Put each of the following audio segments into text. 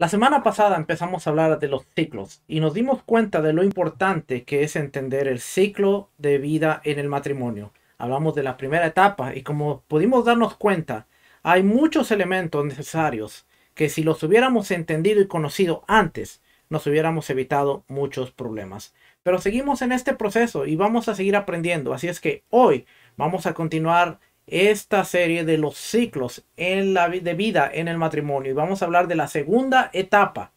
La semana pasada empezamos a hablar de los ciclos y nos dimos cuenta de lo importante que es entender el ciclo de vida en el matrimonio. Hablamos de la primera etapa y como pudimos darnos cuenta, hay muchos elementos necesarios que si los hubiéramos entendido y conocido antes, nos hubiéramos evitado muchos problemas. Pero seguimos en este proceso y vamos a seguir aprendiendo, así es que hoy vamos a continuar esta serie de los ciclos en la, de vida en el matrimonio. Y vamos a hablar de la segunda etapa,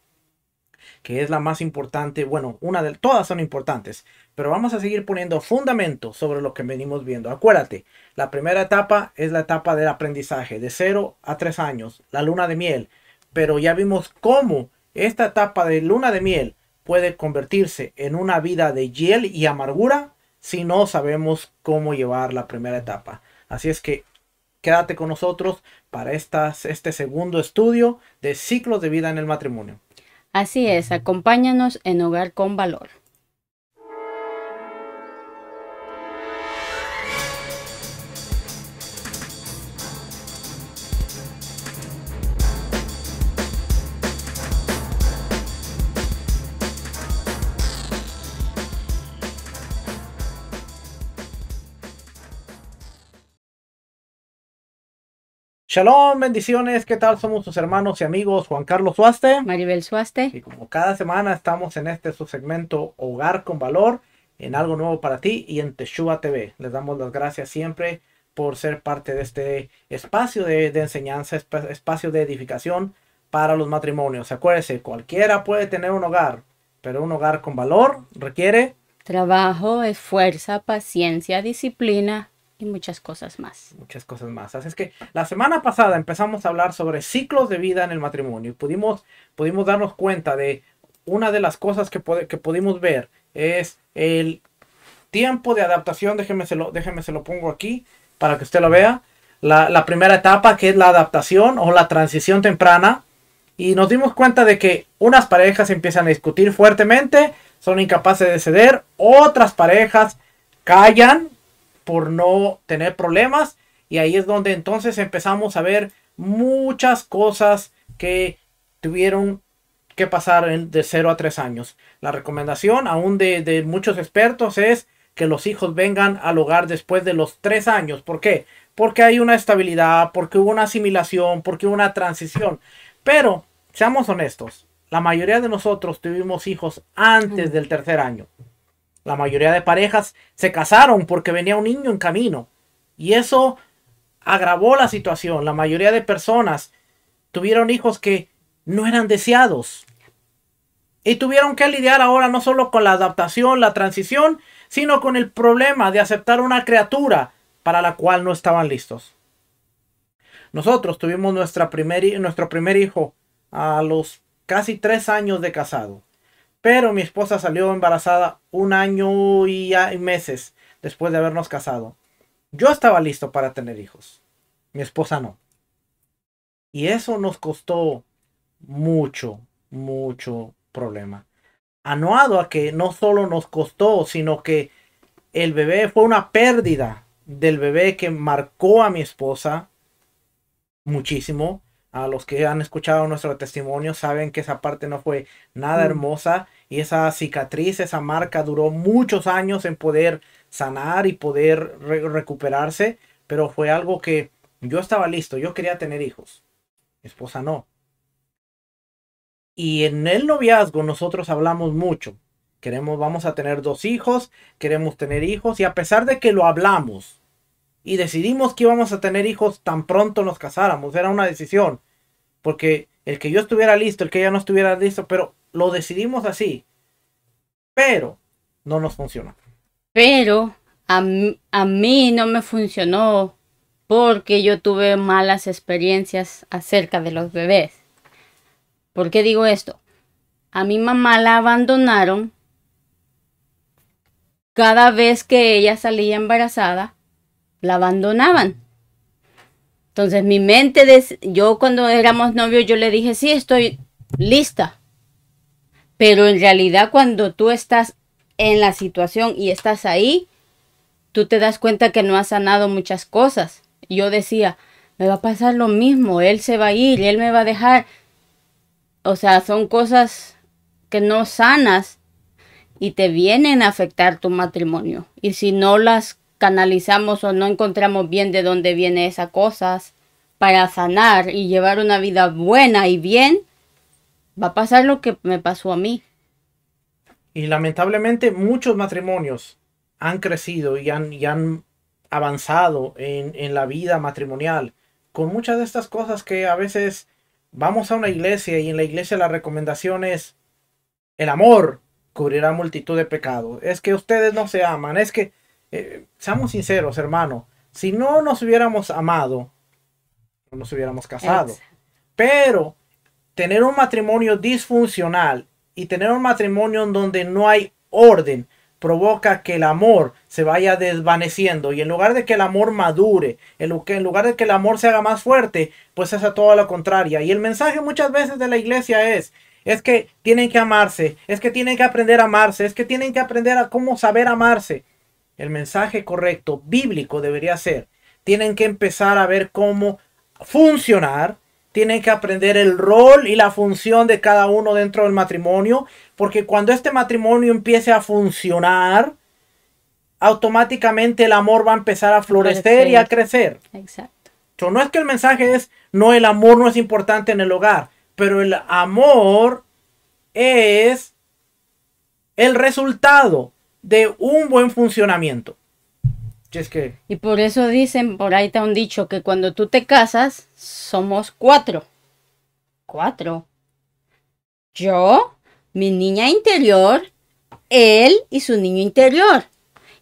que es la más importante. Bueno, una de todas son importantes, pero vamos a seguir poniendo fundamentos sobre lo que venimos viendo. Acuérdate, la primera etapa es la etapa del aprendizaje, de 0 a 3 años, la luna de miel. Pero ya vimos cómo esta etapa de luna de miel puede convertirse en una vida de hiel y amargura si no sabemos cómo llevar la primera etapa. Así es que quédate con nosotros para este segundo estudio de ciclos de vida en el matrimonio. Así es, acompáñanos en Hogar con Valor. Shalom, bendiciones, ¿qué tal? Somos sus hermanos y amigos Juan Carlos Suaste. Maribel Suaste. Y como cada semana estamos en este segmento Hogar con Valor, en algo nuevo para ti y en Teshua TV. Les damos las gracias siempre por ser parte de este espacio de, de enseñanza, espacio de edificación para los matrimonios. Acuérdense, cualquiera puede tener un hogar, pero un hogar con valor requiere... Trabajo, esfuerzo, paciencia, disciplina, y muchas cosas más. Muchas cosas más. Así es que la semana pasada empezamos a hablar sobre ciclos de vida en el matrimonio y pudimos, pudimos darnos cuenta de una de las cosas que, que pudimos ver es el tiempo de adaptación. Déjeme se lo, se lo pongo aquí para que usted lo vea. La, la primera etapa que es la adaptación o la transición temprana. Y nos dimos cuenta de que unas parejas empiezan a discutir fuertemente, son incapaces de ceder, otras parejas callan por no tener problemas. Y ahí es donde entonces empezamos a ver muchas cosas que tuvieron que pasar en, de 0 a 3 años. La recomendación aún de, de muchos expertos es que los hijos vengan al hogar después de los 3 años. ¿Por qué? Porque hay una estabilidad, porque hubo una asimilación, porque hubo una transición. Pero, seamos honestos, la mayoría de nosotros tuvimos hijos antes del tercer año. La mayoría de parejas se casaron porque venía un niño en camino. Y eso agravó la situación. La mayoría de personas tuvieron hijos que no eran deseados. Y tuvieron que lidiar ahora no solo con la adaptación, la transición, sino con el problema de aceptar una criatura para la cual no estaban listos. Nosotros tuvimos nuestra nuestro primer hijo a los casi tres años de casado. Pero mi esposa salió embarazada un año y meses después de habernos casado. Yo estaba listo para tener hijos. Mi esposa no. Y eso nos costó mucho, mucho problema. Anuado a que no solo nos costó, sino que el bebé fue una pérdida del bebé que marcó a mi esposa muchísimo. A los que han escuchado nuestro testimonio saben que esa parte no fue nada mm. hermosa y esa cicatriz, esa marca duró muchos años en poder sanar y poder recuperarse, pero fue algo que yo estaba listo, yo quería tener hijos, mi esposa no. Y en el noviazgo nosotros hablamos mucho, queremos, vamos a tener dos hijos, queremos tener hijos y a pesar de que lo hablamos, y decidimos que íbamos a tener hijos tan pronto nos casáramos. Era una decisión. Porque el que yo estuviera listo, el que ella no estuviera listo, pero lo decidimos así. Pero no nos funcionó. Pero a, a mí no me funcionó porque yo tuve malas experiencias acerca de los bebés. ¿Por qué digo esto? A mi mamá la abandonaron cada vez que ella salía embarazada, la abandonaban. Entonces mi mente, yo cuando éramos novios, yo le dije, sí, estoy lista. Pero en realidad cuando tú estás en la situación y estás ahí, tú te das cuenta que no has sanado muchas cosas. Yo decía, me va a pasar lo mismo, él se va a ir, él me va a dejar. O sea, son cosas que no sanas y te vienen a afectar tu matrimonio. Y si no las canalizamos o no encontramos bien de dónde viene esas cosas para sanar y llevar una vida buena y bien, va a pasar lo que me pasó a mí. Y lamentablemente muchos matrimonios han crecido y han, avanzado en, en la vida matrimonial con muchas de estas cosas que a veces vamos a una iglesia y en la iglesia la recomendación es el amor cubrirá multitud de pecados. Es que ustedes no se aman, es que eh, seamos sinceros, hermano, si no nos hubiéramos amado, no nos hubiéramos casado. Pero tener un matrimonio disfuncional y tener un matrimonio en donde no hay orden provoca que el amor se vaya desvaneciendo y en lugar de que el amor madure, en lugar de que el amor se haga más fuerte, pues es a todo lo contrario Y el mensaje muchas veces de la iglesia es, es que tienen que amarse, es que tienen que aprender a amarse, es que tienen que aprender a cómo saber amarse. El mensaje correcto bíblico debería ser, tienen que empezar a ver cómo funcionar, tienen que aprender el rol y la función de cada uno dentro del matrimonio, porque cuando este matrimonio empiece a funcionar, automáticamente el amor va a empezar a florecer, y a crecer. Exacto. no es que el mensaje es, no, el amor no es importante en el hogar, pero el amor es el resultado de un buen funcionamiento. Y, es que... y por eso dicen, por ahí te han dicho que cuando tú te casas, somos cuatro. Cuatro. Yo, mi niña interior, él y su niño interior.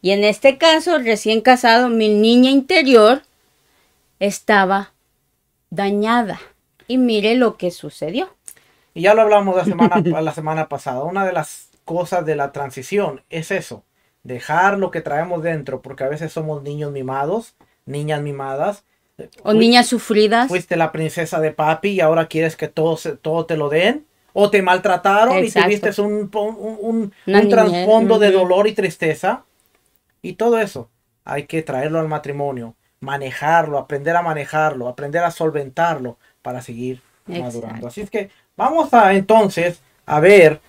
Y en este caso, recién casado, mi niña interior estaba dañada. Y mire lo que sucedió. Y ya lo hablamos la semana, la semana pasada. Una de las cosas de la transición. Es eso, dejar lo que traemos dentro, porque a veces somos niños mimados, niñas mimadas. Eh, o niñas sufridas. Fuiste la princesa de papi y ahora quieres que todo, te lo den. O te maltrataron y tuviste un, un, trasfondo de dolor y tristeza. Y todo eso hay que traerlo al matrimonio, manejarlo, aprender a manejarlo, aprender a solventarlo para seguir madurando. Así es que vamos a entonces a ver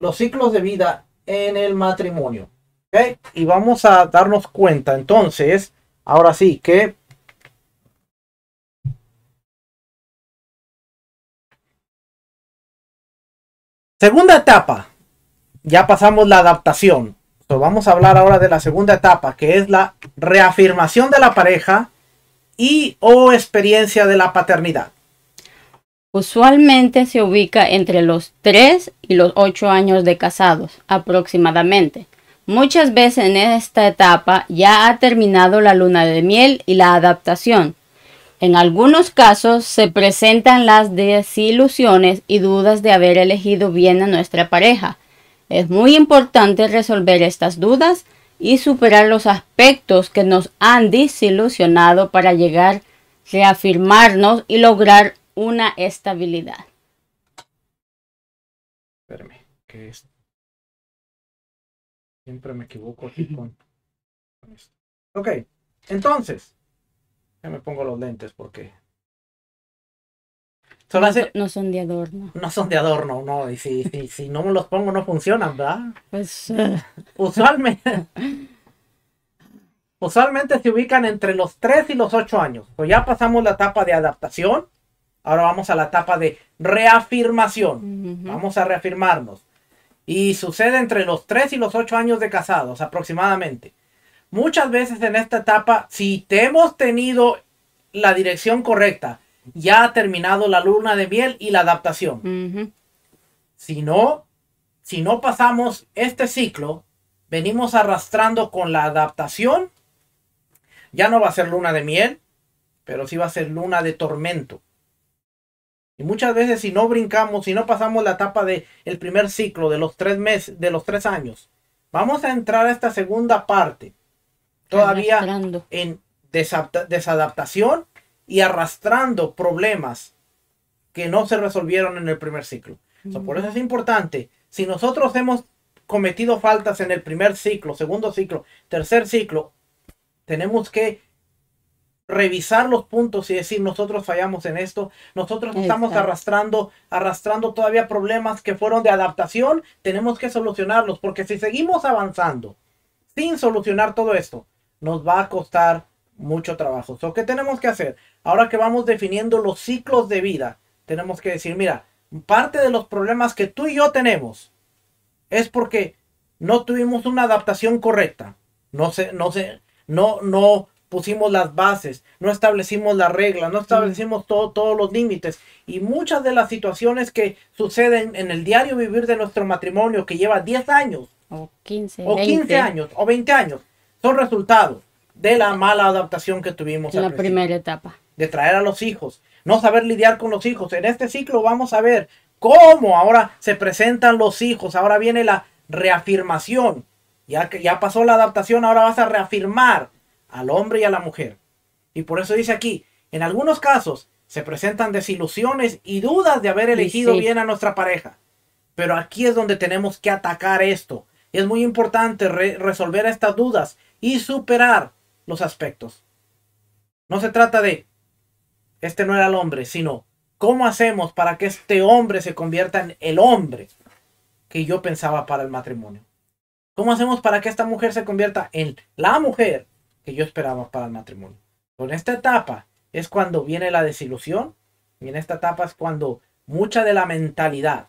los ciclos de vida en el matrimonio. Y vamos a darnos cuenta entonces, ahora sí, que Segunda etapa. Ya pasamos la adaptación. vamos a hablar ahora de la segunda etapa, que es la reafirmación de la pareja y o experiencia de la paternidad. Usualmente se ubica entre los 3 y los 8 años de casados, aproximadamente. Muchas veces en esta etapa ya ha terminado la luna de miel y la adaptación. En algunos casos se presentan las desilusiones y dudas de haber elegido bien a nuestra pareja. Es muy importante resolver estas dudas y superar los aspectos que nos han desilusionado para llegar, a reafirmarnos y lograr una estabilidad. Espérame, que es... siempre me equivoco aquí con, esto. Ok, entonces, ya me pongo los lentes porque no, son de adorno. No son de adorno, no. Y si, si, no me los pongo, no funcionan, ¿verdad? Pues. Usualmente. usualmente se ubican entre los 3 y los 8 años. Pues ya pasamos la etapa de adaptación. Ahora vamos a la etapa de reafirmación. Vamos a reafirmarnos. Y sucede entre los 3 y los 8 años de casados aproximadamente. Muchas veces en esta etapa, si te hemos tenido la dirección correcta, ya ha terminado la luna de miel y la adaptación. Si no, si no pasamos este ciclo, venimos arrastrando con la adaptación. Ya no va a ser luna de miel, pero sí va a ser luna de tormento. Y muchas veces si no brincamos, si no pasamos la etapa del el primer ciclo de los tres meses, de los tres años, vamos a entrar a esta segunda parte todavía en desadaptación y arrastrando problemas que no se resolvieron en el primer ciclo. por eso es importante, si nosotros hemos cometido faltas en el primer ciclo, segundo ciclo, tercer ciclo, tenemos que revisar los puntos y decir nosotros fallamos en esto, nosotros estamos arrastrando, arrastrando todavía problemas que fueron de adaptación, tenemos que solucionarlos, porque si seguimos avanzando sin solucionar todo esto, nos va a costar mucho trabajo. ¿Qué tenemos que hacer? Ahora que vamos definiendo los ciclos de vida, tenemos que decir, mira, parte de los problemas que tú y yo tenemos es porque no tuvimos una adaptación correcta. No sé, no sé, no, no, pusimos las bases, no establecimos las reglas, no establecimos todos los límites. Y muchas de las situaciones que suceden en el diario vivir de nuestro matrimonio, que lleva 10 años, o 15, o 15 años, o 20 años, son resultados de la mala adaptación que tuvimos en la primera etapa. De traer a los hijos, no saber lidiar con los hijos. En este ciclo vamos a ver cómo ahora se presentan los hijos, ahora viene la reafirmación. Ya, que ya pasó la adaptación, ahora vas a reafirmar al hombre y a la mujer. Y por eso dice aquí, en algunos casos se presentan desilusiones y dudas de haber elegido bien a nuestra pareja. Pero aquí es donde tenemos que atacar esto. Es muy importante resolver estas dudas y superar los aspectos. No se trata de, este no era el hombre, sino, ¿cómo hacemos para que este hombre se convierta en el hombre que yo pensaba para el matrimonio? ¿Cómo hacemos para que esta mujer se convierta en la mujer que yo esperaba para el matrimonio. Con esta etapa es cuando viene la desilusión y en esta etapa es cuando mucha de la mentalidad,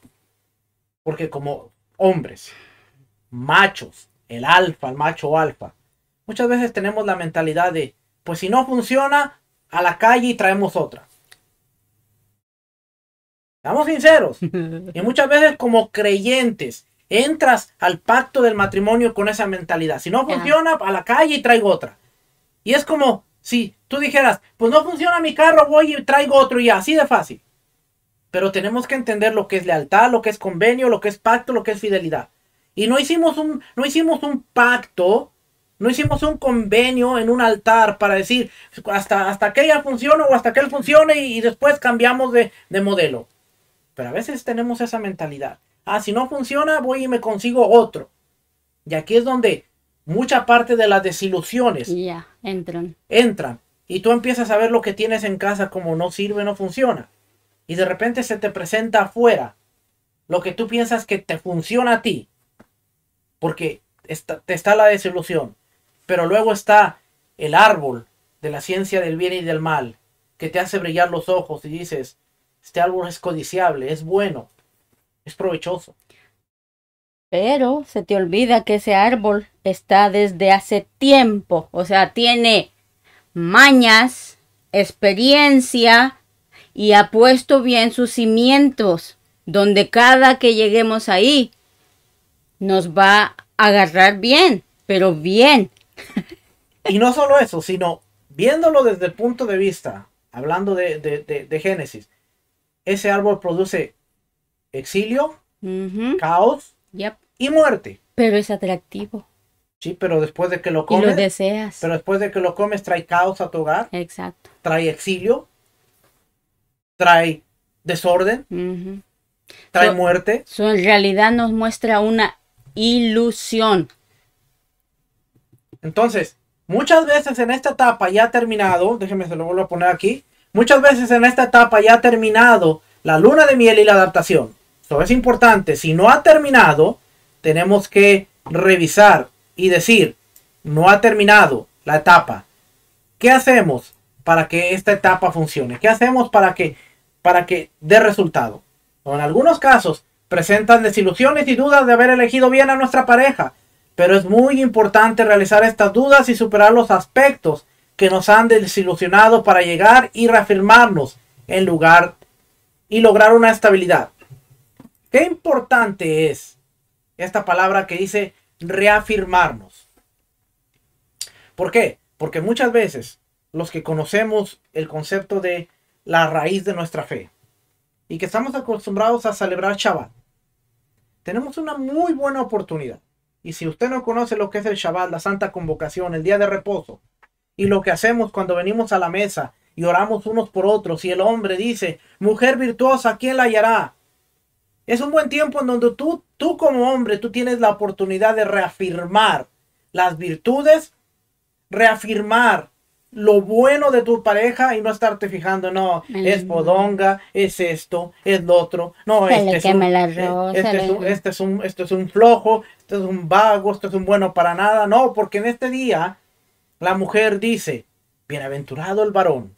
porque como hombres, machos, el alfa, el macho alfa, muchas veces tenemos la mentalidad de, pues si no funciona, a la calle y traemos otra. Estamos sinceros. Y muchas veces como creyentes, entras al pacto del matrimonio con esa mentalidad. Si no funciona, a la calle y traigo otra. Y es como si tú dijeras, pues no funciona mi carro, voy y traigo otro y así de fácil. Pero tenemos que entender lo que es lealtad, lo que es convenio, lo que es pacto, lo que es fidelidad. Y no hicimos un, no hicimos un pacto, no hicimos un convenio en un altar para decir hasta, hasta que ella funcione o hasta que él funcione y, después cambiamos de, de modelo. Pero a veces tenemos esa mentalidad. Ah, si no funciona, voy y me consigo otro. Y aquí es donde mucha parte de las desilusiones. entran. Y tú empiezas a ver lo que tienes en casa como no sirve, no funciona. Y de repente se te presenta afuera lo que tú piensas que te funciona a ti. Porque te está la desilusión. Pero luego está el árbol de la ciencia del bien y del mal, que te hace brillar los ojos y dices, este árbol es codiciable, es bueno, es provechoso. Pero se te olvida que ese árbol está desde hace tiempo, o sea, tiene mañas, experiencia y ha puesto bien sus cimientos, donde cada que lleguemos ahí nos va a agarrar bien, pero bien. y no solo eso, sino viéndolo desde el punto de vista, hablando de, Génesis, ese árbol produce exilio, caos, y muerte. Pero es atractivo. Sí, pero después de que lo comes. Y lo deseas. Pero después de que lo comes, trae caos a tu hogar. Exacto. Trae exilio. Trae desorden. Trae muerte. su en realidad nos muestra una ilusión. Entonces, muchas veces en esta etapa ya ha terminado, déjeme se lo vuelvo a poner aquí. Muchas veces en esta etapa ya ha terminado la luna de miel y la adaptación. Eso es importante. Si no ha terminado, tenemos que revisar y decir, no ha terminado la etapa. ¿Qué hacemos para que esta etapa funcione? ¿Qué hacemos para que, para que dé resultado? en algunos casos presentan desilusiones y dudas de haber elegido bien a nuestra pareja, pero es muy importante realizar estas dudas y superar los aspectos que nos han desilusionado para llegar y reafirmarnos en lugar y lograr una estabilidad. Qué importante es esta palabra que dice reafirmarnos. ¿Por qué? Porque muchas veces los que conocemos el concepto de la raíz de nuestra fe y que estamos acostumbrados a celebrar Shabbat, tenemos una muy buena oportunidad. Y si usted no conoce lo que es el Shabbat, la santa convocación, el día de reposo, y lo que hacemos cuando venimos a la mesa y oramos unos por otros, y el hombre dice, mujer virtuosa, ¿quién la hallará? Es un buen tiempo en donde tú, tú como hombre, tú tienes la oportunidad de reafirmar las virtudes, reafirmar lo bueno de tu pareja y no estarte fijando, no, es bodonga, es esto, es lo otro, no, este es, un, eh, este este es un, este es un flojo, este es un vago, este es un bueno para nada, no, porque en este día la mujer dice, bienaventurado el varón,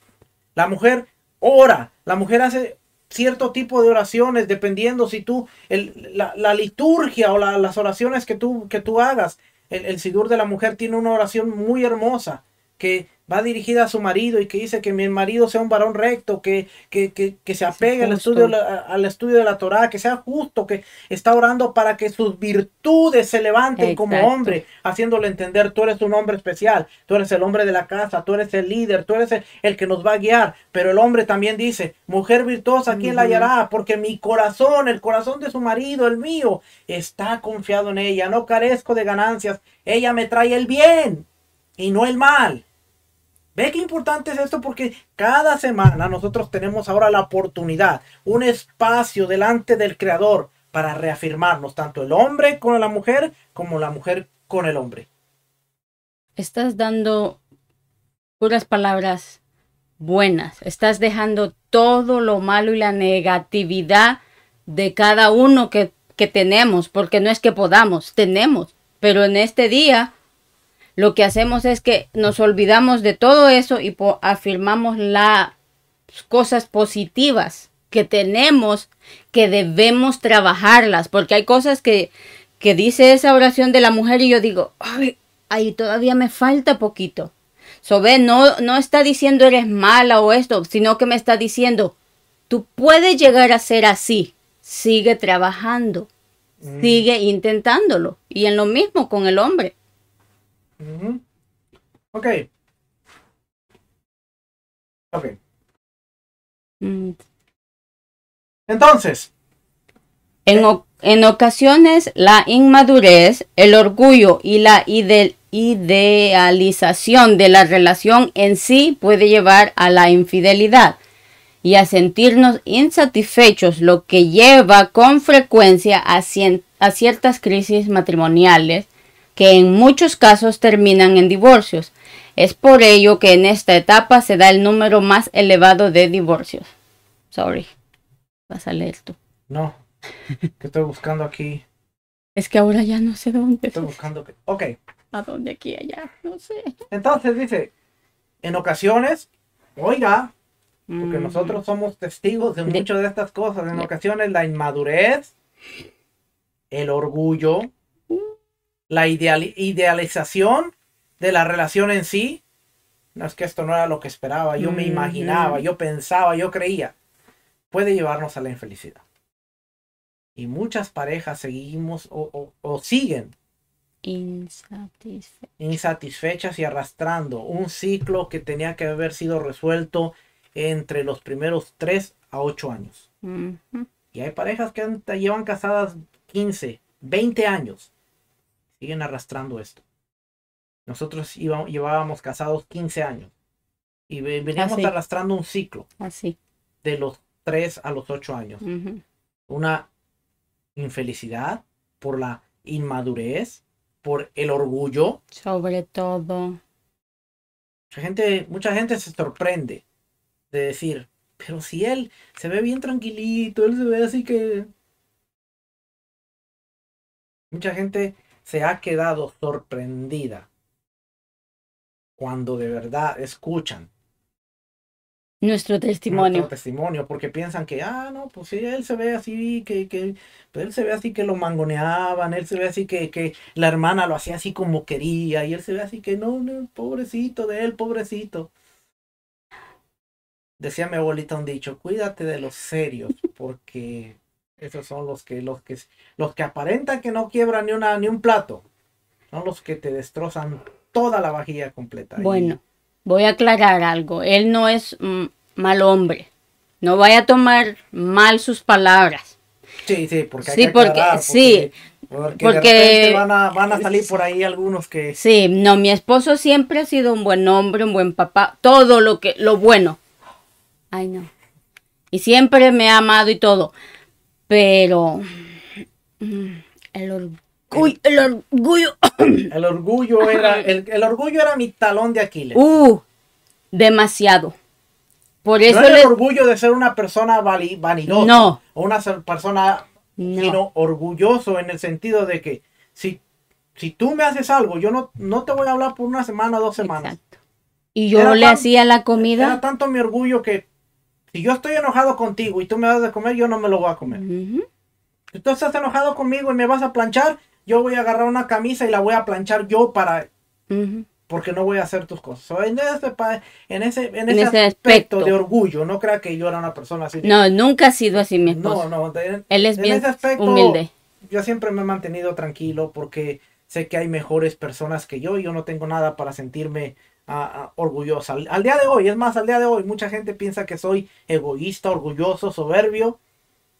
la mujer ora, la mujer hace cierto tipo de oraciones, dependiendo si tú, el, la, liturgia o las oraciones que tú, que tú hagas. El, el sidur de la mujer tiene una oración muy hermosa que va dirigida a su marido y que dice que mi marido sea un varón recto, que, que, se apegue al estudio, al estudio de la Torá, que sea justo, que está orando para que sus virtudes se levanten como hombre, haciéndole entender, tú eres un hombre especial, tú eres el hombre de la casa, tú eres el líder, tú eres el, que nos va a guiar. Pero el hombre también dice, mujer virtuosa, ¿quién la hallará? Porque mi corazón, el corazón de su marido, el mío, está confiado en ella, no carezco de ganancias, ella me trae el bien y no el mal. Ve qué importante es esto porque cada semana nosotros tenemos ahora la oportunidad, un espacio delante del Creador para reafirmarnos, tanto el hombre con la mujer como la mujer con el hombre. Estás dando puras palabras buenas, estás dejando todo lo malo y la negatividad de cada uno que, que tenemos, porque no es que podamos, tenemos, pero en este día lo que hacemos es que nos olvidamos de todo eso y afirmamos las cosas positivas que tenemos, que debemos trabajarlas, porque hay cosas que, que dice esa oración de la mujer y yo digo, ay, todavía me falta poquito. Sobe, no, no está diciendo eres mala o esto, sino que me está diciendo, tú puedes llegar a ser así, sigue trabajando, mm. sigue intentándolo. Y en lo mismo con el hombre. Ok. Mm. Entonces. En, ocasiones la inmadurez, el orgullo y la idealización de la relación en sí puede llevar a la infidelidad y a sentirnos insatisfechos, lo que lleva con frecuencia a, a ciertas crisis matrimoniales que en muchos casos terminan en divorcios. Es por ello que en esta etapa se da el número más elevado de divorcios. Sorry. Vas a leer tú. No. Que estoy buscando aquí. es que ahora ya no sé dónde. Estoy buscando. Ok. ¿A dónde aquí allá? No sé. Entonces dice, en ocasiones, oiga, porque mm. nosotros somos testigos de, muchos de estas cosas. En ocasiones la inmadurez, el orgullo, uh la idealización de la relación en sí. No es que esto no era lo que esperaba, yo me imaginaba, yo pensaba, yo creía. Puede llevarnos a la infelicidad. Y muchas parejas seguimos o, siguen insatisfechas y arrastrando un ciclo que tenía que haber sido resuelto entre los primeros 3 a 8 años. Y hay parejas que llevan casadas 15, 20 años siguen arrastrando esto. Nosotros llevábamos casados 15 años y veníamos arrastrando un ciclo. Así. De los 3 a los 8 años. Una infelicidad por la inmadurez, por el orgullo. Sobre todo. Mucha gente, mucha gente se sorprende de decir, pero si él se ve bien tranquilito, él se ve así que... Mucha gente se ha quedado sorprendida cuando de verdad escuchan nuestro testimonio. testimonio, porque piensan que, ah, no, pues sí, él se ve así, que, pues él se ve así que lo mangoneaban, él se ve así que, que la hermana lo hacía así como quería, y él se ve así que, no, no, pobrecito de él, pobrecito. Decía mi abuelita un dicho, cuídate de los serios, porque esos son los que, los que, los que aparentan que no quiebran ni una, ni un plato. Son los que te destrozan toda la vajilla completa. Bueno, voy a aclarar algo. Él no es mm, mal hombre. No vaya a tomar mal sus palabras. Sí, sí, porque hay sí, porque, sí, porque, van a, van a salir por ahí algunos que sí, no, mi esposo siempre ha sido un buen hombre, un buen papá, todo lo que lo bueno. Ay, no. Y siempre me ha amado y todo. Pero mm, el orgullo, el orgullo. era, el, orgullo era mi talón de Aquiles. Uh, demasiado. Por eso no el orgullo de ser una persona vanidosa. No. O una persona, no. sino orgulloso en el sentido de que si, si tú me haces algo, yo no, no te voy a hablar por una semana o dos semanas. Y yo le hacía la comida. Era tanto mi orgullo que si yo estoy enojado contigo y tú me vas a comer, yo no me lo voy a comer. Si tú estás enojado conmigo y me vas a planchar, yo voy a agarrar una camisa y la voy a planchar yo para... Porque no voy a hacer tus cosas. en, ese, en, ese, en, aspecto, de orgullo, no crea que yo era una persona así. No, nunca ha sido así mi esposo. No, no. Él es bien humilde. Yo siempre me he mantenido tranquilo porque sé que hay mejores personas que yo y yo no tengo nada para sentirme orgullosa. Al, día de hoy, es más, al día de hoy, mucha gente piensa que soy egoísta, orgulloso, soberbio.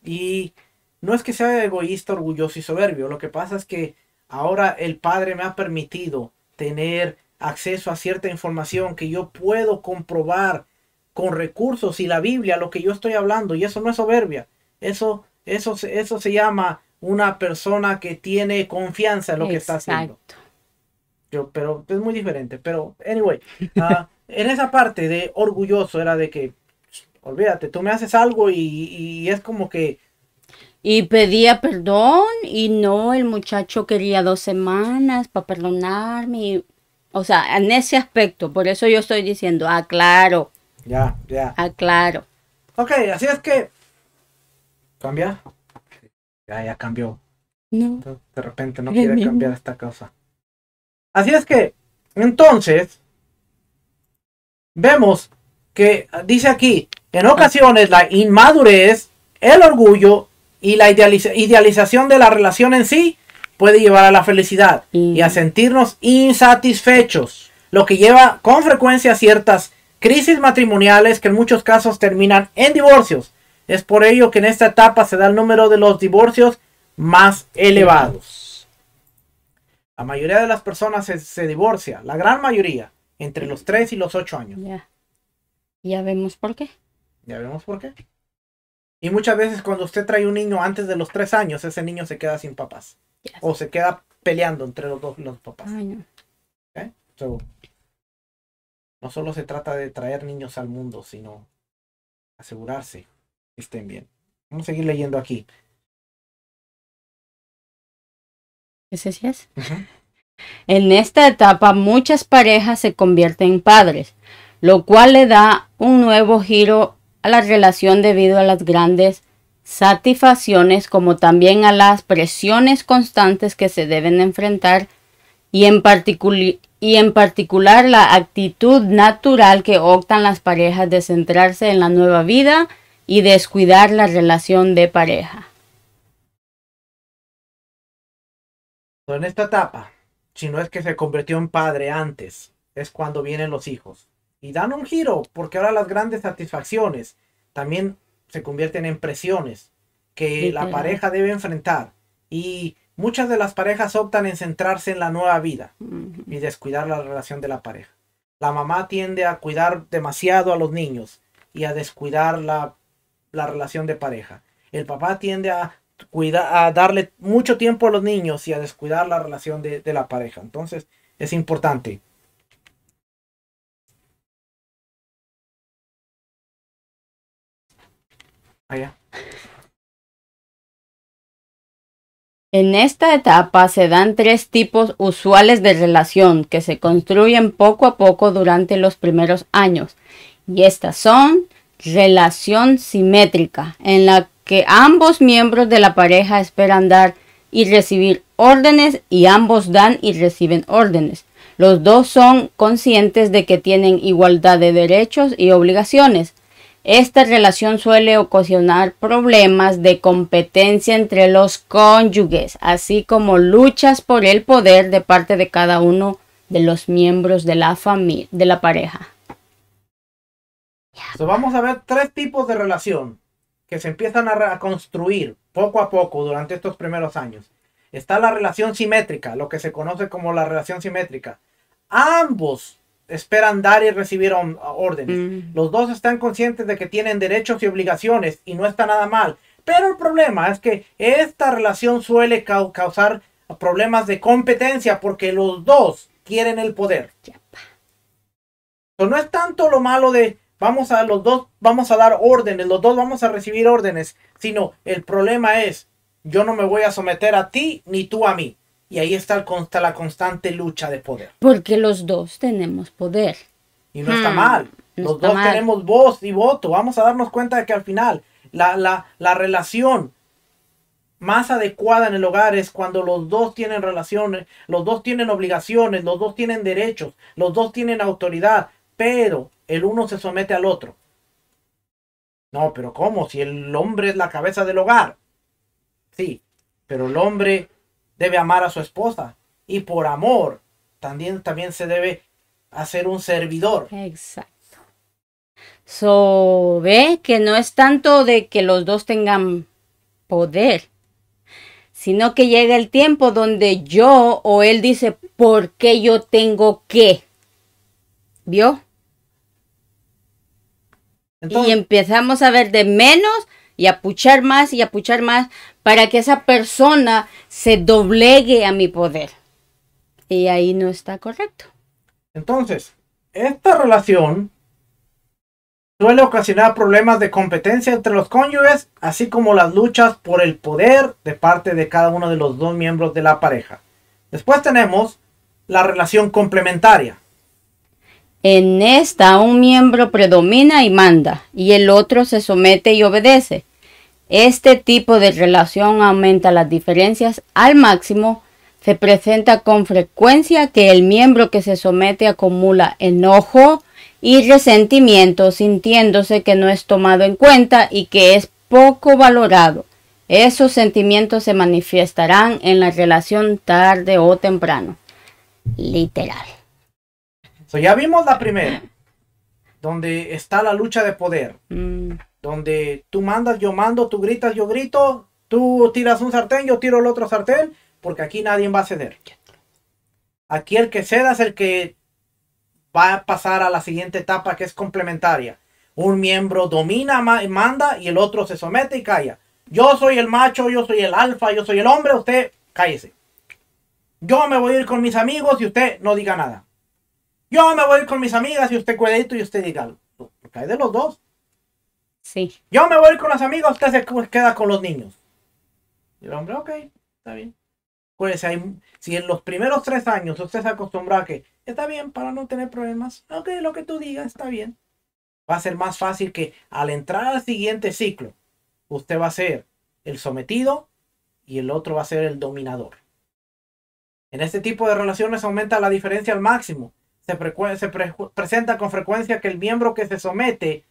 Y no es que sea egoísta, orgulloso y soberbio. Lo que pasa es que ahora el Padre me ha permitido tener acceso a cierta información que yo puedo comprobar con recursos y la Biblia, lo que yo estoy hablando. Y eso no es soberbia. Eso, eso, eso se llama una persona que tiene confianza en lo que está haciendo. Yo, pero es muy diferente. Pero, anyway, ah, en esa parte de orgulloso era de que, olvídate, tú me haces algo y, es como que... Y pedía perdón y no, el muchacho quería dos semanas para perdonarme. o sea, en ese aspecto, por eso yo estoy diciendo, aclaro. Ya, ya. Aclaro. Ok, así es que... ¿Cambia? Ya, ya cambió. No. De repente no quiere cambiar esta cosa. Así es que, entonces, vemos que dice aquí, en ocasiones la inmadurez, el orgullo y la idealización de la relación en sí puede llevar a la felicidad y a mm. sentirnos insatisfechos, lo que lleva con frecuencia a ciertas crisis matrimoniales que en muchos casos terminan en divorcios. Es por ello que en esta etapa se da el número de los divorcios más elevados. La mayoría de las personas se, divorcia, la gran mayoría, entre los 3 y los 8 años. Ya. Ya vemos por qué. Ya vemos por qué. Y muchas veces cuando usted trae un niño antes de los 3 años, ese niño se queda sin papás. O se queda peleando entre los dos los papás. no. ¿Eh? no solo se trata de traer niños al mundo, sino asegurarse que estén bien. Vamos a seguir leyendo aquí. es. En esta etapa muchas parejas se convierten en padres, lo cual le da un nuevo giro a la relación debido a las grandes satisfacciones como también a las presiones constantes que se deben enfrentar y en, y en particular la actitud natural que optan las parejas de centrarse en la nueva vida y descuidar la relación de pareja. en esta etapa, si no es que se convirtió en padre antes, es cuando vienen los hijos. Y dan un giro, porque ahora las grandes satisfacciones también se convierten en presiones que la pareja debe enfrentar. Y muchas de las parejas optan en centrarse en la nueva vida y descuidar la relación de la pareja. La mamá tiende a cuidar demasiado a los niños y a descuidar la, la relación de pareja. El papá tiende a a darle mucho tiempo a los niños y a descuidar la relación de, la pareja. Entonces, es importante. En esta etapa se dan tres tipos usuales de relación que se construyen poco a poco durante los primeros años. Y estas son relación simétrica, en la que ambos miembros de la pareja esperan dar y recibir órdenes y ambos dan y reciben órdenes. Los dos son conscientes de que tienen igualdad de derechos y obligaciones. Esta relación suele ocasionar problemas de competencia entre los cónyuges, así como luchas por el poder de parte de cada uno de los miembros de la familia, de la pareja. vamos a ver tres tipos de relación que se empiezan a construir poco a poco durante estos primeros años, está la relación simétrica, lo que se conoce como la relación simétrica. Ambos esperan dar y recibir órdenes. Mm. Los dos están conscientes de que tienen derechos y obligaciones y no está nada mal. Pero el problema es que esta relación suele causar problemas de competencia porque los dos quieren el poder. No es tanto lo malo de Vamos a los dos, vamos a dar órdenes, los dos vamos a recibir órdenes, sino el problema es, yo no me voy a someter a ti ni tú a mí. Y ahí está, la constante lucha de poder. Porque los dos tenemos poder. Y no está hmm, mal. Los dos tenemos voz y voto. Vamos a darnos cuenta de que al final la relación más adecuada en el hogar es cuando los dos tienen relaciones, los dos tienen obligaciones, los dos tienen derechos, los dos tienen autoridad, pero el uno se somete al otro. No, pero ¿cómo? Si el hombre es la cabeza del hogar. Sí, pero el hombre debe amar a su esposa y por amor también, también se debe hacer un servidor. Exacto. So, ve que no es tanto de que los dos tengan poder, sino que llega el tiempo donde yo o él dice, ¿por qué yo tengo que? ¿Vio? y empezamos a ver de menos y a puchar más y a puchar más para que esa persona se doblegue a mi poder. Y ahí no está correcto. Entonces, esta relación suele ocasionar problemas de competencia entre los cónyuges, así como las luchas por el poder de parte de cada uno de los dos miembros de la pareja. Después tenemos la relación complementaria. En esta un miembro predomina y manda, y el otro se somete y obedece. Este tipo de relación aumenta las diferencias al máximo. Se presenta con frecuencia que el miembro que se somete acumula enojo y resentimiento, sintiéndose que no es tomado en cuenta y que es poco valorado. Esos sentimientos se manifestarán en la relación tarde o temprano. Literal. So, ya vimos la primera, donde está la lucha de poder, mm. donde tú mandas, yo mando, tú gritas, yo grito, tú tiras un sartén, yo tiro el otro sartén, porque aquí nadie va a ceder. Aquí el que ceda es el que va a pasar a la siguiente etapa que es complementaria. Un miembro domina, manda y el otro se somete y calla. Yo soy el macho, yo soy el alfa, yo soy el hombre, usted cállese. Yo me voy a ir con mis amigos y usted no diga nada. Yo me voy con mis amigas y usted cuidadito y usted diga, hay de los dos. Sí. Yo me voy con las amigas, usted se queda con los niños. Y el hombre, ok, está bien. Pues si en los primeros tres años usted se acostumbra a que está bien para no tener problemas, ok, lo que tú digas está bien. Va a ser más fácil que al entrar al siguiente ciclo, usted va a ser el sometido y el otro va a ser el dominador. En este tipo de relaciones aumenta la diferencia al máximo se, presenta con frecuencia que el miembro que se somete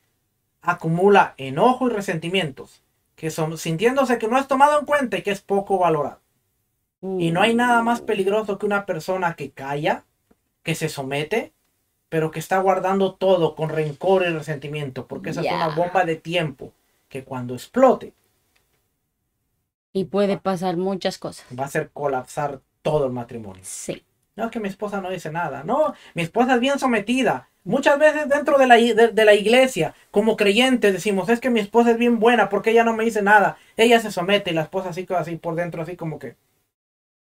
acumula enojo y resentimientos, que son sintiéndose que no es tomado en cuenta y que es poco valorado. Y no hay nada más peligroso que una persona que calla, que se somete, pero que está guardando todo con rencor y resentimiento, porque esa es una bomba de tiempo que cuando explote. Y puede pasar muchas cosas. Va a hacer colapsar todo el matrimonio. Sí. No, es que mi esposa no dice nada. No, mi esposa es bien sometida. Muchas veces dentro de la, de, la iglesia, como creyentes, decimos, es que mi esposa es bien buena porque ella no me dice nada. Ella se somete y la esposa así, así por dentro, así como que...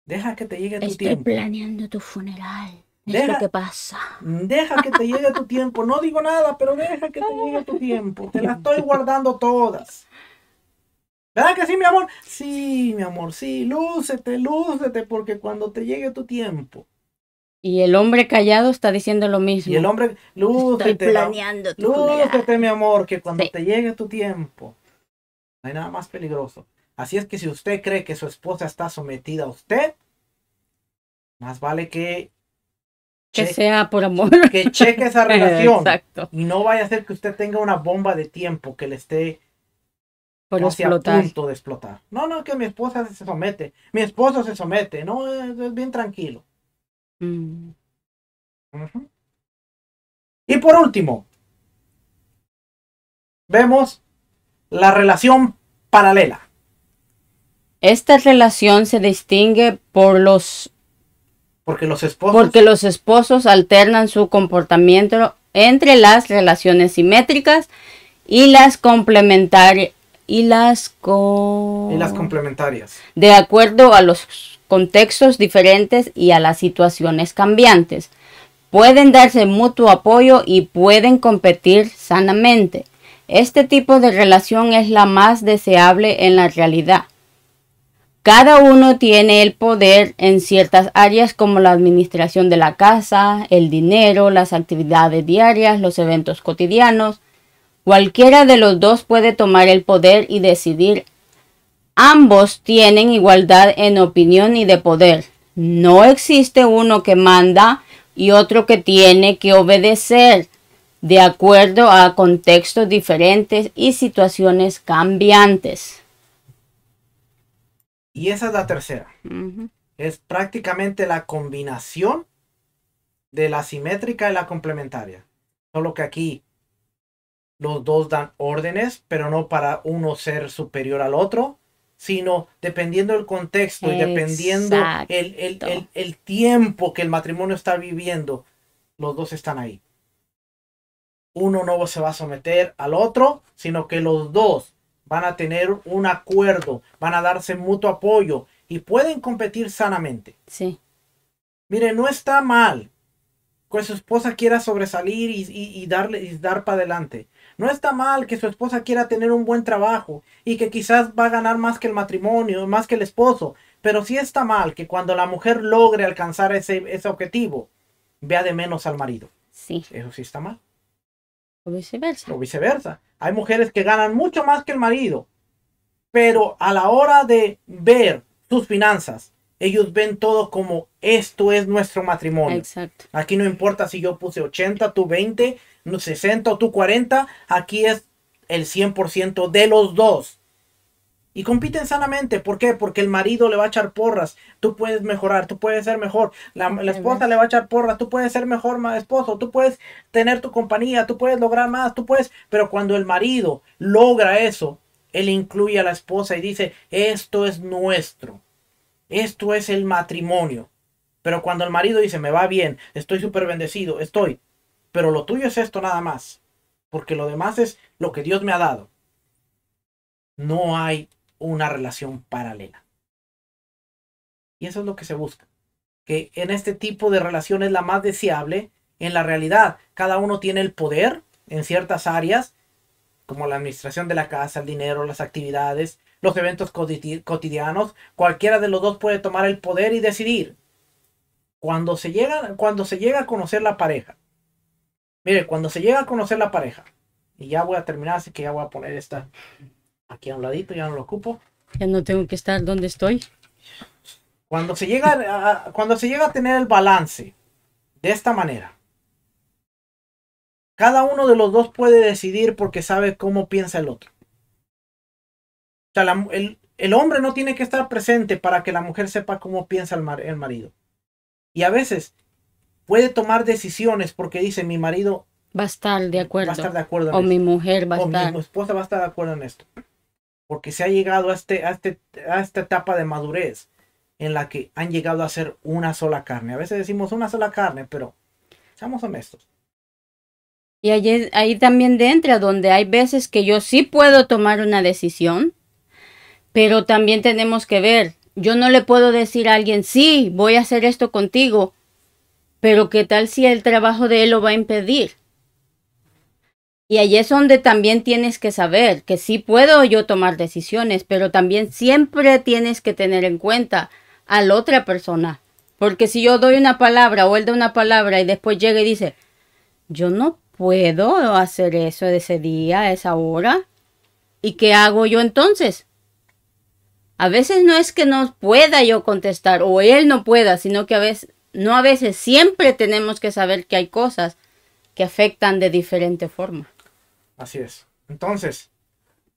Deja que te llegue tu tiempo. Estoy planeando tu funeral. deja, lo que pasa. Mm, deja que te llegue tu tiempo. No digo nada, pero deja que te llegue tu tiempo. Te la estoy guardando todas. ¿Verdad que sí, mi amor? Sí, mi amor, sí. Lúcete, lúcete, porque cuando te llegue tu tiempo, y el hombre callado está diciendo lo mismo. Y el hombre, lúcete, planeando lúcete, mi amor, que cuando te llegue tu tiempo, no hay nada más peligroso. Así es que si usted cree que su esposa está sometida a usted, más vale que... Que sea por amor. Que cheque esa relación. Y no vaya a ser que usted tenga una bomba de tiempo que le esté por a punto de explotar. No, no, que mi esposa se somete. Mi esposo se somete. No, es bien tranquilo. Mm. Y por último, vemos la relación paralela. Esta relación se distingue por los... Porque los esposos... Porque los esposos alternan su comportamiento entre las relaciones simétricas y las complementarias. Y las, y las complementarias. De acuerdo a los contextos diferentes y a las situaciones cambiantes. Pueden darse mutuo apoyo y pueden competir sanamente. Este tipo de relación es la más deseable en la realidad. Cada uno tiene el poder en ciertas áreas como la administración de la casa, el dinero, las actividades diarias, los eventos cotidianos. Cualquiera de los dos puede tomar el poder y decidir Ambos tienen igualdad en opinión y de poder. No existe uno que manda y otro que tiene que obedecer, de acuerdo a contextos diferentes y situaciones cambiantes. Y esa es la tercera. Es prácticamente la combinación de la simétrica y la complementaria. Solo que aquí los dos dan órdenes, pero no para uno ser superior al otro, sino dependiendo del contexto y dependiendo el, el, tiempo que el matrimonio está viviendo, los dos están ahí. Uno no se va a someter al otro, sino que los dos van a tener un acuerdo, van a darse mutuo apoyo y pueden competir sanamente. Sí. Mire, no está mal que su esposa quiera sobresalir y, y darle y dar para adelante no está mal que su esposa quiera tener un buen trabajo y que quizás va a ganar más que el matrimonio, más que el esposo, pero sí está mal que cuando la mujer logre alcanzar ese, objetivo, vea de menos al marido. Sí. Eso sí está mal. O viceversa. O viceversa. Hay mujeres que ganan mucho más que el marido, pero a la hora de ver sus finanzas, ellos ven todo como esto es nuestro matrimonio. Exacto. Aquí no importa si yo puse 80, tú 20, 60 o tú 40, aquí es el 100% de los dos. Y compiten sanamente, ¿por qué? Porque el marido le va a echar porras, tú puedes mejorar, tú puedes ser mejor, la, esposa le va a echar porras, tú puedes ser mejor esposo, tú puedes tener tu compañía, tú puedes lograr más, tú puedes, pero cuando el marido logra eso, él incluye a la esposa y dice, esto es nuestro esto es el matrimonio. Pero cuando el marido dice, me va bien, estoy súper bendecido, estoy, pero lo tuyo es esto nada más, porque lo demás es lo que Dios me ha dado. No hay una relación paralela. Y eso es lo que se busca. Que en este tipo de relaciones la más deseable, en la realidad, cada uno tiene el poder en ciertas áreas, como la administración de la casa, el dinero, las actividades, los eventos cotidianos, cualquiera de los dos puede tomar el poder y decidir. Cuando se llega, cuando se llega a conocer la pareja, mire, cuando se llega a conocer la pareja, y ya voy a terminar, así que ya voy a poner esta aquí a un ladito, ya no lo ocupo. Ya no tengo que estar donde estoy. Cuando se llega a, cuando se llega a tener el balance de esta manera, cada uno de los dos puede decidir porque sabe cómo piensa el otro el, el, hombre no tiene que estar presente para que la mujer sepa cómo piensa el, marido. Y a veces puede tomar decisiones porque dice, mi marido va a estar de acuerdo. o mi mujer va a Mi esposa va a estar de acuerdo en esto. Porque se ha llegado este, a, este, a, esta etapa de madurez en la que han llegado a ser una sola carne. A veces decimos una sola carne, pero seamos honestos. Y ahí, ahí también Dentro donde hay veces que yo sí puedo tomar una decisión, pero también tenemos que ver, yo no le puedo decir a alguien, sí, voy a hacer esto contigo, pero ¿qué tal si el trabajo de él lo va a impedir? Y ahí es donde también tienes que saber que sí puedo yo tomar decisiones, pero también siempre tienes que tener en cuenta a la otra persona. Porque si yo doy una palabra o él da una palabra y después llega y dice, yo no puedo hacer eso de ese día, a esa hora, ¿y qué hago yo entonces? A veces no es que no pueda yo contestar o él no pueda, sino que a veces, no a veces, siempre tenemos que saber que hay cosas que afectan de diferente forma. Así es. Entonces,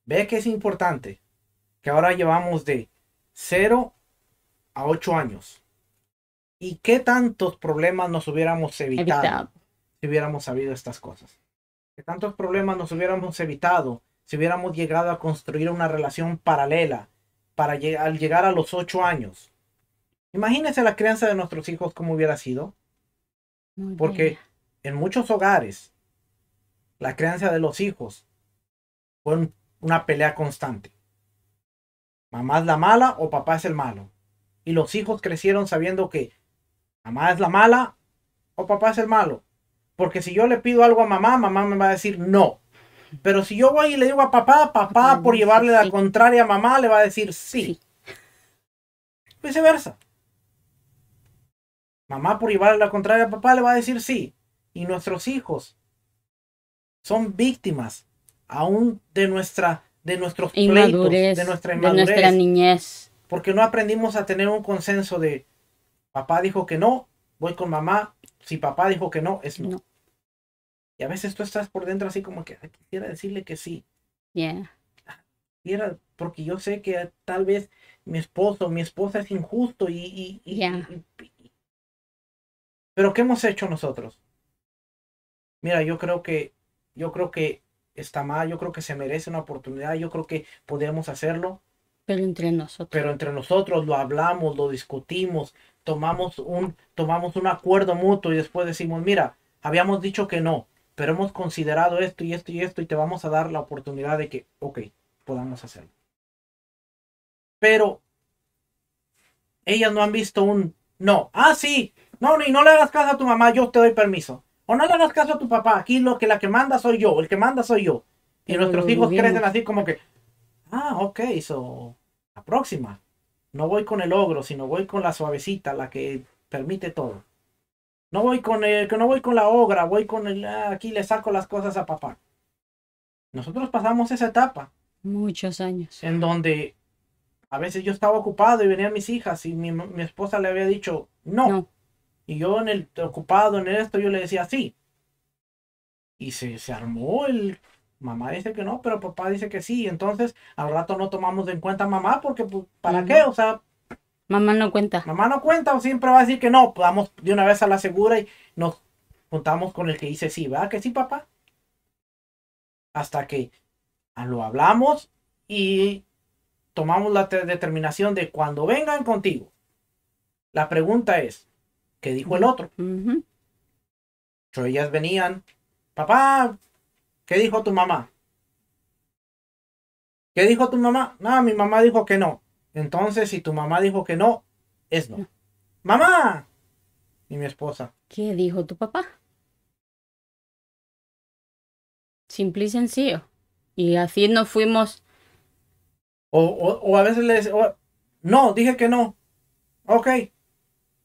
ve que es importante que ahora llevamos de 0 a 8 años. ¿Y qué tantos problemas nos hubiéramos evitado, si hubiéramos sabido estas cosas? ¿Qué tantos problemas nos hubiéramos evitado si hubiéramos llegado a construir una relación paralela para al llegar a los ocho años. Imagínense la crianza de nuestros hijos como hubiera sido. Porque en muchos hogares, la crianza de los hijos fue una pelea constante. Mamá es la mala o papá es el malo. Y los hijos crecieron sabiendo que mamá es la mala o papá es el malo. Porque si yo le pido algo a mamá, mamá me va a decir no. Pero si yo voy y le digo a papá, papá por llevarle la contraria a mamá le va a decir sí. Viceversa. Mamá por llevarle la contraria a papá le va a decir sí. Y nuestros hijos son víctimas aún de nuestra de nuestros pleitos, de nuestra inmadurez, de nuestra niñez. Porque no aprendimos a tener un consenso de papá dijo que no, voy con mamá, si papá dijo que no, es no. Y a veces tú estás por dentro así como que quisiera decirle que sí. Yeah. porque yo sé que tal vez mi esposo, mi esposa es injusto y, pero ¿qué hemos hecho nosotros? Mira, yo creo que, yo creo que está mal, yo creo que se merece una oportunidad, yo creo que podríamos hacerlo. Pero entre nosotros. Pero entre nosotros lo hablamos, lo discutimos, tomamos un, tomamos un acuerdo mutuo y después decimos, mira, habíamos dicho que no, pero hemos considerado esto y esto y esto y te vamos a dar la oportunidad de que, ok, podamos hacerlo. Pero ellas no han visto un no. Ah, sí. No, y no le hagas caso a tu mamá, yo te doy permiso. O no le hagas caso a tu papá, aquí lo que la que manda soy yo, el que manda soy yo. Y nuestros hijos crecen así como que, ah, ok, so, la próxima. No voy con el ogro, sino voy con la suavecita, la que permite todo. No voy con el, que no voy con la obra, voy con el, ah, aquí le saco las cosas a papá. Nosotros pasamos esa etapa. Muchos años. En donde a veces yo estaba ocupado y venían mis hijas y mi, esposa le había dicho no. Y yo en el ocupado, en esto, yo le decía sí. Y se, se armó el... Mamá dice que no, pero papá dice que sí. Entonces al rato no tomamos en cuenta mamá porque pues, ¿para qué? O sea, Mamá no cuenta. Mamá no cuenta o siempre va a decir que no. Podamos pues, de una vez a la segura y nos juntamos con el que dice sí, ¿verdad? Que sí, papá. Hasta que lo hablamos y tomamos la determinación de cuando vengan contigo. La pregunta es, ¿qué dijo el otro? ellas venían, papá, ¿qué dijo tu mamá? ¿Qué dijo tu mamá? No, mi mamá dijo que no. Entonces, si tu mamá dijo que no, es no. ¡Mamá! Y mi esposa. ¿Qué dijo tu papá? Simple y sencillo. Y así nos fuimos. O, a veces le no, dije que no. Ok.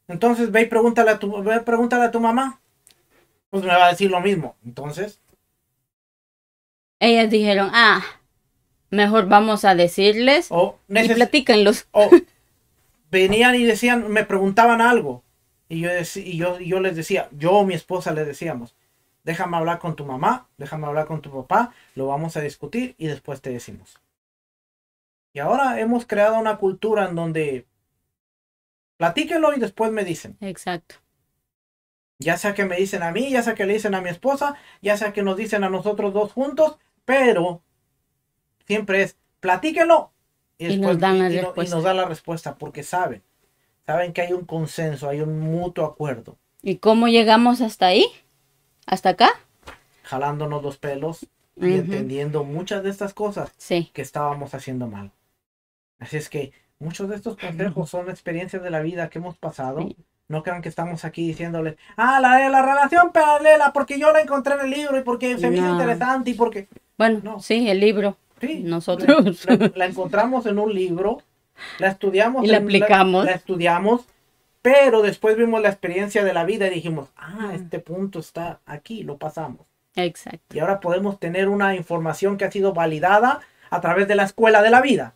Entonces ve y pregúntale a tu, ve y pregúntale a tu mamá. Pues me va a decir lo mismo. Entonces. Ellas dijeron, ah, mejor vamos a decirles y platíquenlos. venían y decían, me preguntaban algo. Y yo, yo les decía, yo o mi esposa les decíamos, déjame hablar con tu mamá, déjame hablar con tu papá, lo vamos a discutir y después te decimos. Y ahora hemos creado una cultura en donde platíquenlo y después me dicen. Exacto. Ya sea que me dicen a mí, ya sea que le dicen a mi esposa, ya sea que nos dicen a nosotros dos juntos, pero siempre es platíquenlo y, nos dan la nos dan la respuesta porque saben, saben que hay un consenso, hay un mutuo acuerdo. ¿Y cómo llegamos hasta ahí? ¿Hasta acá? Jalándonos los pelos y entendiendo muchas de estas cosas que estábamos haciendo mal. Así es que muchos de estos consejos son experiencias de la vida que hemos pasado. No crean que estamos aquí diciéndoles, ah, la, la relación paralela, porque yo la encontré en el libro y porque se me hizo interesante y porque... Bueno, sí, el libro. Sí, nosotros. La, encontramos en un libro, la estudiamos. Y la aplicamos. La, estudiamos, pero después vimos la experiencia de la vida y dijimos, ah, este punto está aquí, lo pasamos. Exacto. Y ahora podemos tener una información que ha sido validada a través de la escuela de la vida.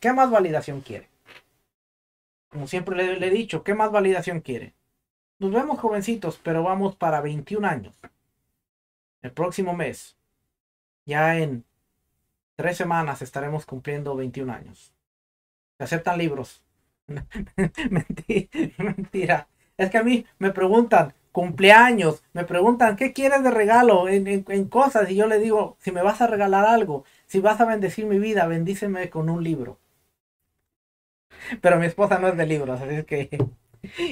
¿Qué más validación quiere? Como siempre le, le, he dicho, ¿qué más validación quiere? Nos vemos jovencitos, pero vamos para 21 años. El próximo mes. Ya en tres semanas estaremos cumpliendo 21 años. Se aceptan libros. Mentira. Es que a mí me preguntan cumpleaños, me preguntan qué quieres de regalo en, cosas y yo le digo, si me vas a regalar algo, si vas a bendecir mi vida, bendíceme con un libro. Pero mi esposa no es de libros, así es que...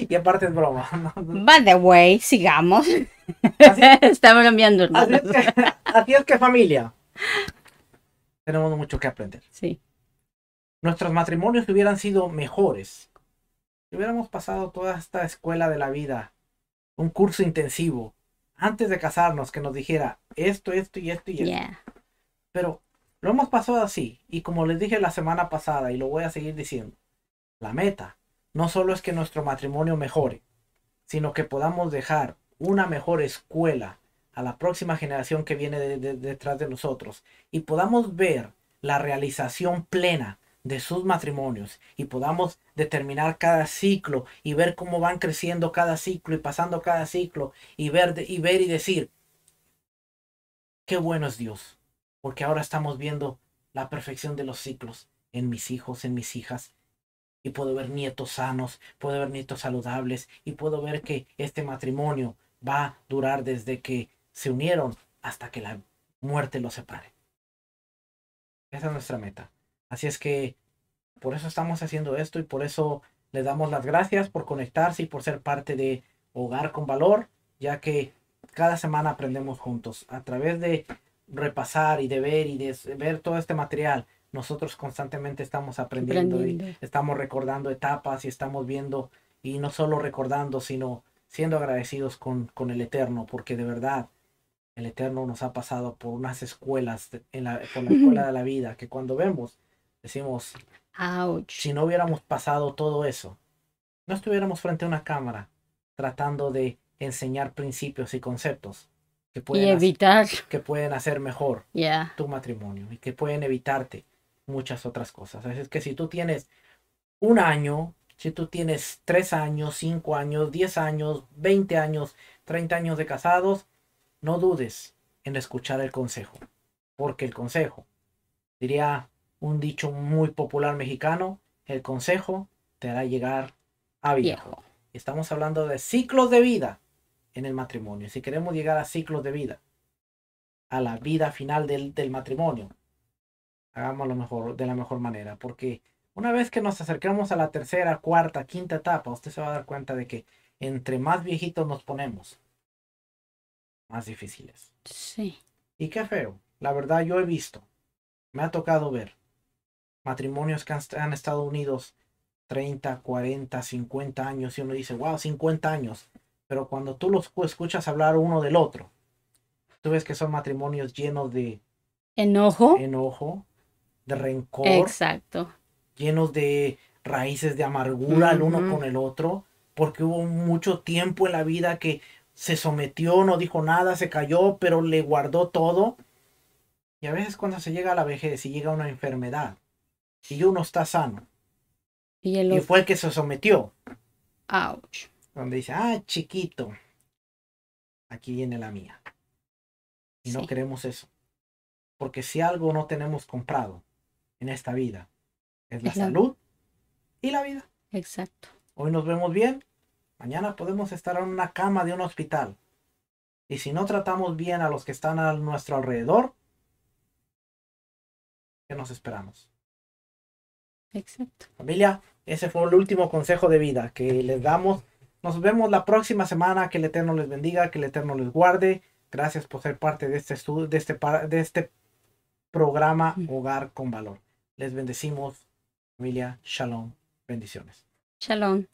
Y aparte es broma. By the way, sigamos. Así, Estamos Así así es que familia tenemos mucho que aprender. Sí. Nuestros matrimonios hubieran sido mejores si hubiéramos pasado toda esta escuela de la vida, un curso intensivo, antes de casarnos, que nos dijera esto, esto y esto y esto. Pero lo hemos pasado así, y como les dije la semana pasada, y lo voy a seguir diciendo, la meta no solo es que nuestro matrimonio mejore, sino que podamos dejar una mejor escuela a la próxima generación que viene detrás de nosotros y podamos ver la realización plena de sus matrimonios y podamos determinar cada ciclo y ver cómo van creciendo cada ciclo y pasando cada ciclo y ver y ver y decir qué bueno es Dios, porque ahora estamos viendo la perfección de los ciclos en mis hijos, en mis hijas y puedo ver nietos sanos, puedo ver nietos saludables y puedo ver que este matrimonio va a durar desde que se unieron hasta que la muerte los separe. Esa es nuestra meta. Así es que por eso estamos haciendo esto y por eso les damos las gracias por conectarse y por ser parte de Hogar con Valor, ya que cada semana aprendemos juntos. A través de repasar y de ver y de ver todo este material, nosotros constantemente estamos aprendiendo, y estamos recordando etapas y estamos viendo y no solo recordando, sino siendo agradecidos con, con el Eterno, porque de verdad el Eterno nos ha pasado por unas escuelas, en la, por la escuela de la vida, que cuando vemos, decimos, si no hubiéramos pasado todo eso, no estuviéramos frente a una cámara tratando de enseñar principios y conceptos que pueden, Hacer, que pueden hacer mejor tu matrimonio y que pueden evitarte muchas otras cosas. Así es que si tú tienes un año, si tú tienes tres años, cinco años, diez años, veinte años, treinta años de casados, no dudes en escuchar el consejo, porque el consejo, diría un dicho muy popular mexicano, el consejo te hará llegar a viejo. Estamos hablando de ciclos de vida en el matrimonio. Si queremos llegar a ciclos de vida, a la vida final del, del matrimonio, hagámoslo mejor, de la mejor manera, porque una vez que nos acerquemos a la tercera, cuarta, quinta etapa, usted se va a dar cuenta de que entre más viejitos nos ponemos, más difíciles. Sí. Y qué feo. La verdad, yo he visto, me ha tocado ver matrimonios que han, estado unidos 30, 40, 50 años y uno dice, wow, 50 años. Pero cuando tú los escuchas hablar uno del otro, tú ves que son matrimonios llenos de enojo, enojo, de rencor, exacto, llenos de raíces de amargura el uno con el otro, porque hubo mucho tiempo en la vida que se sometió, no dijo nada, se cayó, pero le guardó todo. Y a veces cuando se llega a la vejez y llega una enfermedad y uno está sano. Y, fue el que se sometió. Ouch. Donde dice, ah, chiquito, aquí viene la mía. Y no queremos eso. Porque si algo no tenemos comprado en esta vida, es la salud y la vida. Exacto. Hoy nos vemos bien, Mañana podemos estar en una cama de un hospital. Y si no tratamos bien a los que están a nuestro alrededor, ¿qué nos esperamos? Exacto. Familia, ese fue el último consejo de vida que les damos. Nos vemos la próxima semana. Que el Eterno les bendiga, que el Eterno les guarde. Gracias por ser parte de este, de este, de este programa mm. Hogar con Valor. Les bendecimos, familia. Shalom. Bendiciones. Shalom.